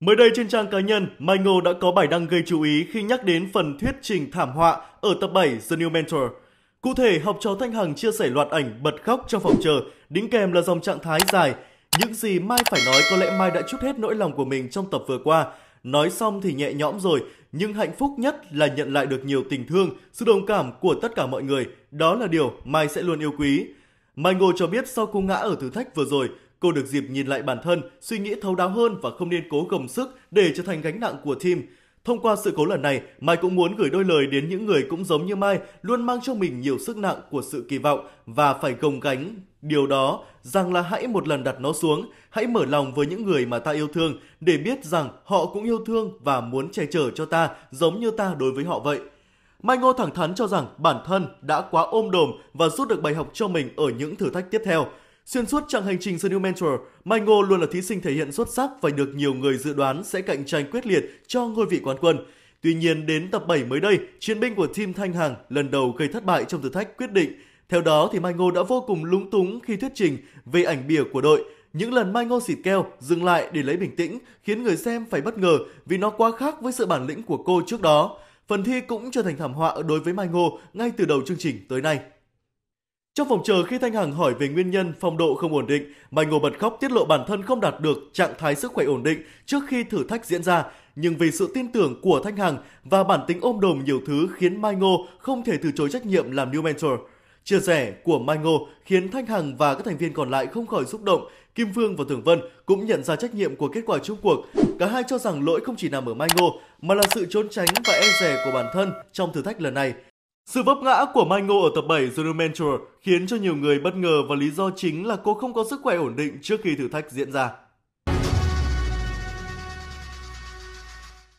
Mới đây trên trang cá nhân, Mai Ngô đã có bài đăng gây chú ý khi nhắc đến phần thuyết trình thảm họa ở tập 7 The New Mentor. Cụ thể, học trò Thanh Hằng chia sẻ loạt ảnh bật khóc trong phòng chờ, đính kèm là dòng trạng thái dài. Những gì Mai phải nói có lẽ Mai đã chút hết nỗi lòng của mình trong tập vừa qua. Nói xong thì nhẹ nhõm rồi, nhưng hạnh phúc nhất là nhận lại được nhiều tình thương, sự đồng cảm của tất cả mọi người. Đó là điều Mai sẽ luôn yêu quý. Mai Ngô cho biết sau cú ngã ở thử thách vừa rồi, Cô được dịp nhìn lại bản thân, suy nghĩ thấu đáo hơn và không nên cố gồng sức để trở thành gánh nặng của team. Thông qua sự cố lần này, Mai cũng muốn gửi đôi lời đến những người cũng giống như Mai, luôn mang trong mình nhiều sức nặng của sự kỳ vọng và phải gồng gánh. Điều đó rằng là hãy một lần đặt nó xuống, hãy mở lòng với những người mà ta yêu thương để biết rằng họ cũng yêu thương và muốn che chở cho ta giống như ta đối với họ vậy. Mai Ngô thẳng thắn cho rằng bản thân đã quá ôm đồm và rút được bài học cho mình ở những thử thách tiếp theo – Xuyên suốt chặng hành trình The New Mentor, Mai Ngô luôn là thí sinh thể hiện xuất sắc và được nhiều người dự đoán sẽ cạnh tranh quyết liệt cho ngôi vị quán quân. Tuy nhiên, đến tập 7 mới đây, chiến binh của team Thanh Hằng lần đầu gây thất bại trong thử thách quyết định. Theo đó, thì Mai Ngô đã vô cùng lúng túng khi thuyết trình về ảnh bìa của đội. Những lần Mai Ngô xịt keo, dừng lại để lấy bình tĩnh khiến người xem phải bất ngờ vì nó quá khác với sự bản lĩnh của cô trước đó. Phần thi cũng trở thành thảm họa đối với Mai Ngô ngay từ đầu chương trình tới nay. Trong phòng chờ khi Thanh Hằng hỏi về nguyên nhân phong độ không ổn định, Mai Ngô bật khóc tiết lộ bản thân không đạt được trạng thái sức khỏe ổn định trước khi thử thách diễn ra. Nhưng vì sự tin tưởng của Thanh Hằng và bản tính ôm đồm nhiều thứ khiến Mai Ngô không thể từ chối trách nhiệm làm New Mentor. Chia sẻ của Mai Ngô khiến Thanh Hằng và các thành viên còn lại không khỏi xúc động. Kim Phương và Thường Vân cũng nhận ra trách nhiệm của kết quả chung cuộc. Cả hai cho rằng lỗi không chỉ nằm ở Mai Ngô mà là sự trốn tránh và e dè của bản thân trong thử thách lần này. Sự vấp ngã của Mai Ngô ở tập 7 Zero Mentor khiến cho nhiều người bất ngờ và lý do chính là cô không có sức khỏe ổn định trước khi thử thách diễn ra.